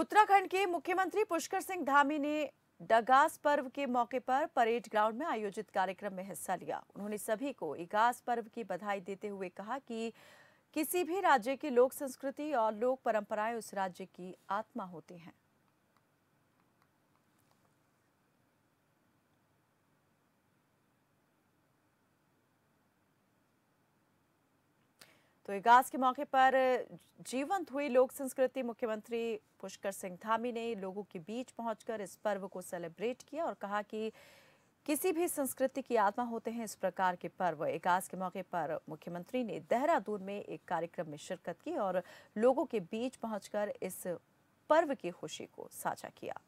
उत्तराखंड के मुख्यमंत्री पुष्कर सिंह धामी ने डगास पर्व के मौके पर परेड ग्राउंड में आयोजित कार्यक्रम में हिस्सा लिया उन्होंने सभी को इगास पर्व की बधाई देते हुए कहा कि किसी भी राज्य की लोक संस्कृति और लोक परंपराएं उस राज्य की आत्मा होती हैं तो इगास के मौके पर जीवंत हुई लोक संस्कृति मुख्यमंत्री पुष्कर सिंह धामी ने लोगों के बीच पहुंचकर इस पर्व को सेलिब्रेट किया और कहा कि किसी भी संस्कृति की आत्मा होते हैं इस प्रकार के पर्व इगास के मौके पर मुख्यमंत्री ने देहरादून में एक कार्यक्रम में शिरकत की और लोगों के बीच पहुंचकर इस पर्व की खुशी को साझा किया